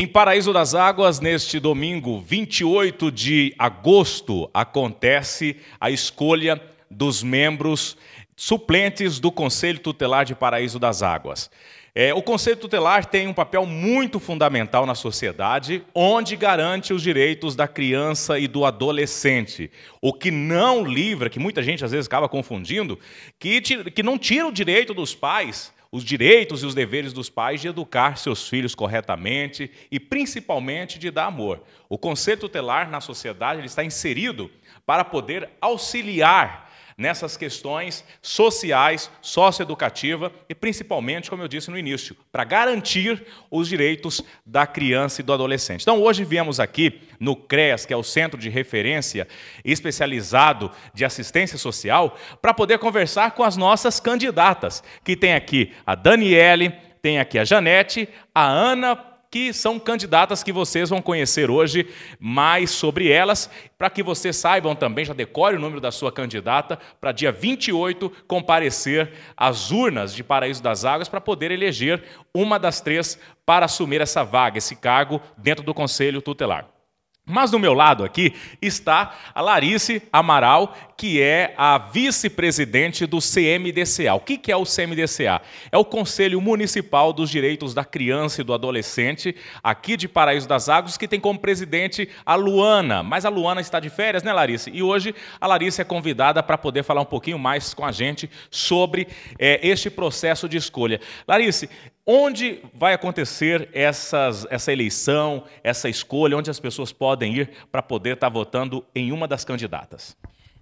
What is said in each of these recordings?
Em Paraíso das Águas, neste domingo 28 de agosto, acontece a escolha dos membros suplentes do Conselho Tutelar de Paraíso das Águas. É, o Conselho Tutelar tem um papel muito fundamental na sociedade, onde garante os direitos da criança e do adolescente. O que não livra, que muita gente às vezes acaba confundindo, que, que não tira o direito dos pais os direitos e os deveres dos pais de educar seus filhos corretamente e principalmente de dar amor. O conceito tutelar na sociedade ele está inserido para poder auxiliar nessas questões sociais, socioeducativa e principalmente, como eu disse no início, para garantir os direitos da criança e do adolescente. Então, hoje viemos aqui no CRES, que é o Centro de Referência Especializado de Assistência Social, para poder conversar com as nossas candidatas, que tem aqui a Daniele, tem aqui a Janete, a Ana que são candidatas que vocês vão conhecer hoje mais sobre elas, para que vocês saibam também, já decore o número da sua candidata, para dia 28 comparecer às urnas de Paraíso das Águas para poder eleger uma das três para assumir essa vaga, esse cargo dentro do Conselho Tutelar. Mas do meu lado aqui está a Larice Amaral, que é a vice-presidente do CMDCA. O que é o CMDCA? É o Conselho Municipal dos Direitos da Criança e do Adolescente, aqui de Paraíso das Águas, que tem como presidente a Luana. Mas a Luana está de férias, né, Larissa? E hoje a Larissa é convidada para poder falar um pouquinho mais com a gente sobre é, este processo de escolha. Larissa, Onde vai acontecer essas, essa eleição, essa escolha, onde as pessoas podem ir para poder estar votando em uma das candidatas?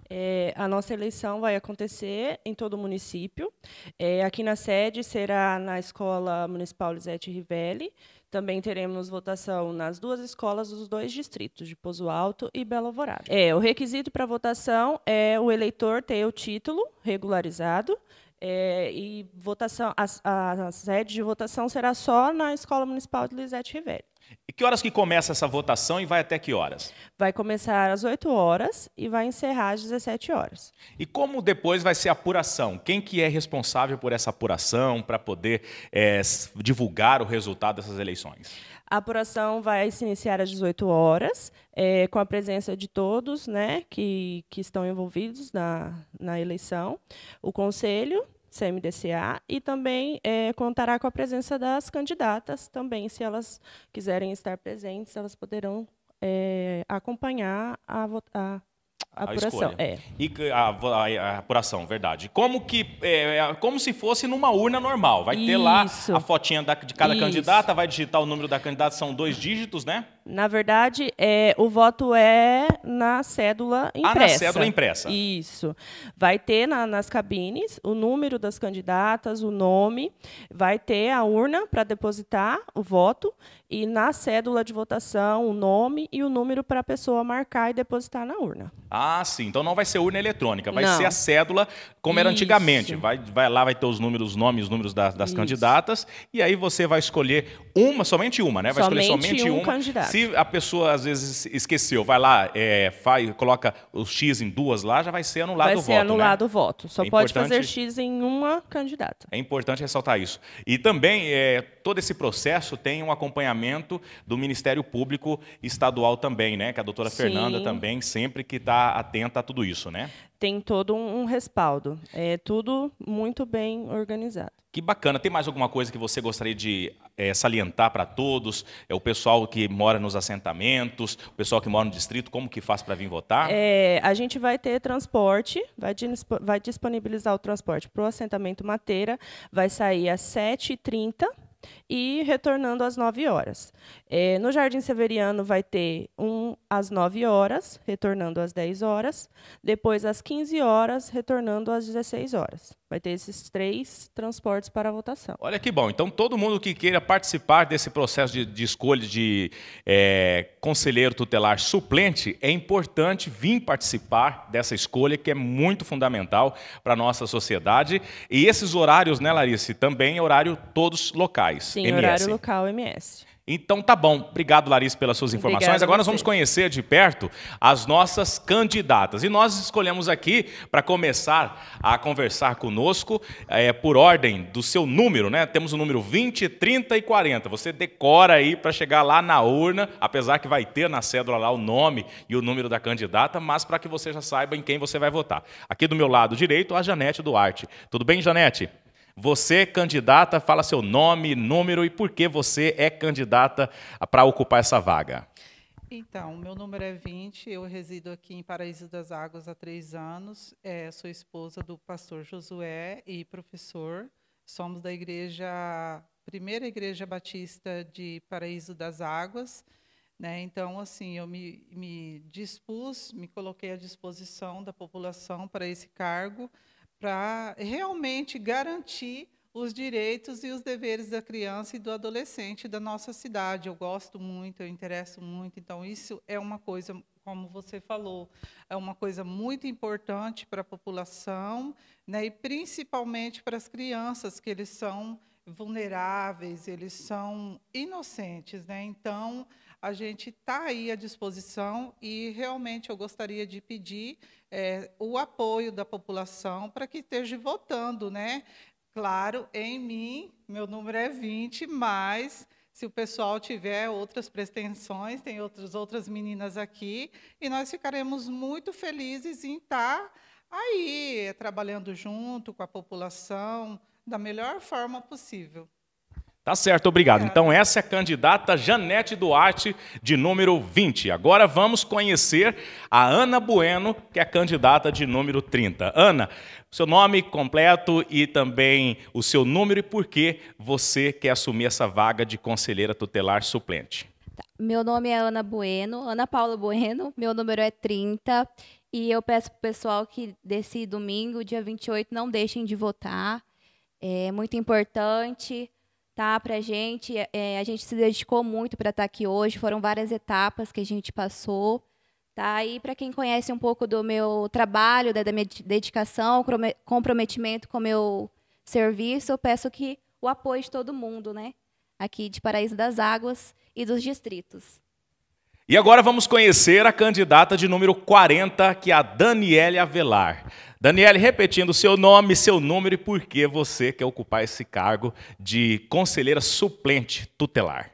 É, a nossa eleição vai acontecer em todo o município. É, aqui na sede será na Escola Municipal Lisete Rivelli. Também teremos votação nas duas escolas dos dois distritos, de Pozo Alto e Belo Alvorada. É, o requisito para votação é o eleitor ter o título regularizado, é, e votação, a, a, a, sede de votação será só na Escola Municipal de Lisete Rivelli. E que horas que começa essa votação e vai até que horas? Vai começar às 8 horas e vai encerrar às 17 horas. E como depois vai ser a apuração? Quem que é responsável por essa apuração para poder é, divulgar o resultado dessas eleições? A apuração vai se iniciar às 18 horas, é, com a presença de todos né, que, que estão envolvidos na, na eleição, o conselho CMDCA e também é, contará com a presença das candidatas também, se elas quiserem estar presentes, elas poderão é, acompanhar a, a apuração. É. E a, a, apuração, verdade. Como que é, é, como se fosse numa urna normal. Vai Isso. ter lá a fotinha da, de cada Isso. candidata, vai digitar o número da candidata, são dois dígitos, né? Na verdade, é, o voto é na cédula impressa. Ah, na cédula impressa. Isso. Vai ter na, nas cabines o número das candidatas, o nome, vai ter a urna para depositar o voto e na cédula de votação o nome e o número para a pessoa marcar e depositar na urna. Ah, sim. Então não vai ser urna eletrônica, vai não. ser a cédula como era antigamente. Vai, vai lá, vai ter os números, os nomes, os números das, candidatas e aí você vai escolher uma, somente uma, né? Vai somente escolher somente um uma. Candidato se a pessoa às vezes esqueceu, vai lá, é, faz, coloca o X em duas lá, já vai ser anulado vai o voto. Vai né? ser anulado né? o voto. Só é pode fazer X em uma candidata. É importante ressaltar isso. E também é, todo esse processo tem um acompanhamento do Ministério Público Estadual também, né? Que a doutora Sim. Fernanda também sempre que está atenta a tudo isso, né? Tem todo um respaldo. É tudo muito bem organizado. Que bacana. Tem mais alguma coisa que você gostaria de é, salientar para todos? É o pessoal que mora nos assentamentos, o pessoal que mora no distrito, como que faz para vir votar? É, a gente vai ter transporte, vai, vai disponibilizar o transporte para o assentamento Mateira, vai sair às 7h30 e retornando às 9 horas. É, no Jardim Severiano vai ter um às 9 horas, retornando às 10 horas, depois às 15 horas, retornando às 16 horas. Vai ter esses três transportes para a votação. Olha que bom. Então, todo mundo que queira participar desse processo de, de escolha de é, conselheiro tutelar suplente, é importante vir participar dessa escolha, que é muito fundamental para a nossa sociedade. E esses horários, né, Larice, também é horário todos locais. Sim, MS. horário local MS. Então tá bom. Obrigado, Larissa, pelas suas informações. Obrigada Agora nós vamos conhecer de perto as nossas candidatas. E nós escolhemos aqui, para começar a conversar conosco, é, por ordem do seu número, né? Temos o número 20, 30 e 40. Você decora aí para chegar lá na urna, apesar que vai ter na cédula lá o nome e o número da candidata, mas para que você já saiba em quem você vai votar. Aqui do meu lado direito, a Janete Duarte. Tudo bem, Janete? Você, é candidata, fala seu nome, número e por que você é candidata para ocupar essa vaga. Então, meu número é 20, eu resido aqui em Paraíso das Águas há três anos, é, sou esposa do pastor Josué e professor, somos da igreja, primeira igreja batista de Paraíso das Águas, né? então, assim, eu me, me dispus, me coloquei à disposição da população para esse cargo, para realmente garantir os direitos e os deveres da criança e do adolescente da nossa cidade. Eu gosto muito, eu interesso muito, então isso é uma coisa, como você falou, é uma coisa muito importante para a população, né, e principalmente para as crianças, que eles são vulneráveis, eles são inocentes, né? Então, a gente está aí à disposição e realmente eu gostaria de pedir é, o apoio da população para que esteja votando, né? Claro, em mim, meu número é 20, mas se o pessoal tiver outras pretensões, tem outras, outras meninas aqui, e nós ficaremos muito felizes em estar tá aí, trabalhando junto com a população, da melhor forma possível. Tá certo, obrigado. Então, essa é a candidata Janete Duarte, de número 20. Agora vamos conhecer a Ana Bueno, que é candidata de número 30. Ana, seu nome completo e também o seu número e por que você quer assumir essa vaga de conselheira tutelar suplente. Tá. Meu nome é Ana Bueno, Ana Paula Bueno, meu número é 30. E eu peço para o pessoal que desse domingo, dia 28, não deixem de votar. É muito importante tá? a gente, é, é, a gente se dedicou muito para estar tá aqui hoje, foram várias etapas que a gente passou, tá? E para quem conhece um pouco do meu trabalho, da, da minha dedicação, comprometimento com o meu serviço, eu peço que o apoio de todo mundo, né? Aqui de Paraíso das Águas e dos distritos. E agora vamos conhecer a candidata de número 40, que é a Daniele Avelar. Daniele, repetindo seu nome, seu número e por que você quer ocupar esse cargo de conselheira suplente tutelar.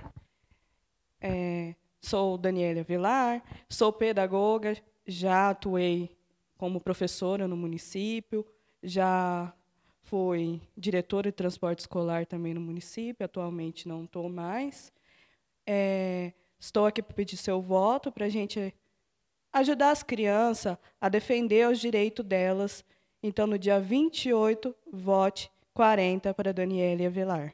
É, sou Daniele Avelar, sou pedagoga, já atuei como professora no município, já fui diretora de transporte escolar também no município, atualmente não estou mais. É, Estou aqui para pedir seu voto para a gente ajudar as crianças a defender os direitos delas. Então, no dia 28, vote 40 para Daniela Avelar.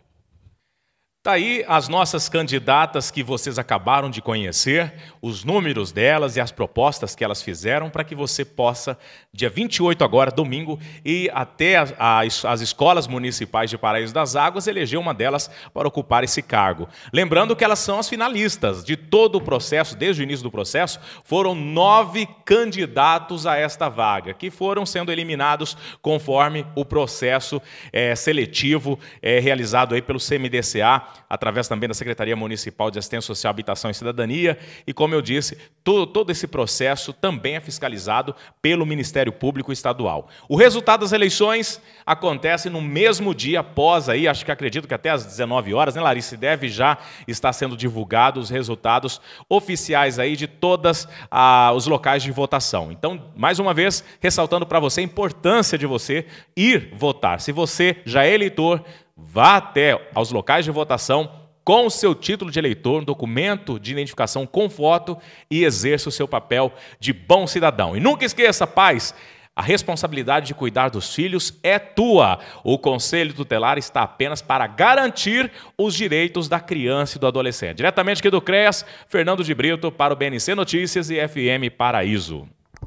Está aí as nossas candidatas que vocês acabaram de conhecer, os números delas e as propostas que elas fizeram para que você possa, dia 28 agora, domingo, ir até as, as, as escolas municipais de Paraíso das Águas eleger uma delas para ocupar esse cargo. Lembrando que elas são as finalistas de todo o processo, desde o início do processo, foram nove candidatos a esta vaga, que foram sendo eliminados conforme o processo é, seletivo é, realizado aí pelo CMDCA através também da Secretaria Municipal de Assistência Social, Habitação e Cidadania. E, como eu disse, todo, todo esse processo também é fiscalizado pelo Ministério Público Estadual. O resultado das eleições acontece no mesmo dia após aí, acho que acredito que até às 19 horas, né, Larissa? Deve já estar sendo divulgados os resultados oficiais aí de todos ah, os locais de votação. Então, mais uma vez, ressaltando para você a importância de você ir votar. Se você já é eleitor, Vá até aos locais de votação com o seu título de eleitor, um documento de identificação com foto e exerça o seu papel de bom cidadão. E nunca esqueça, paz, a responsabilidade de cuidar dos filhos é tua. O Conselho Tutelar está apenas para garantir os direitos da criança e do adolescente. Diretamente aqui do CREAS, Fernando de Brito para o BNC Notícias e FM Paraíso.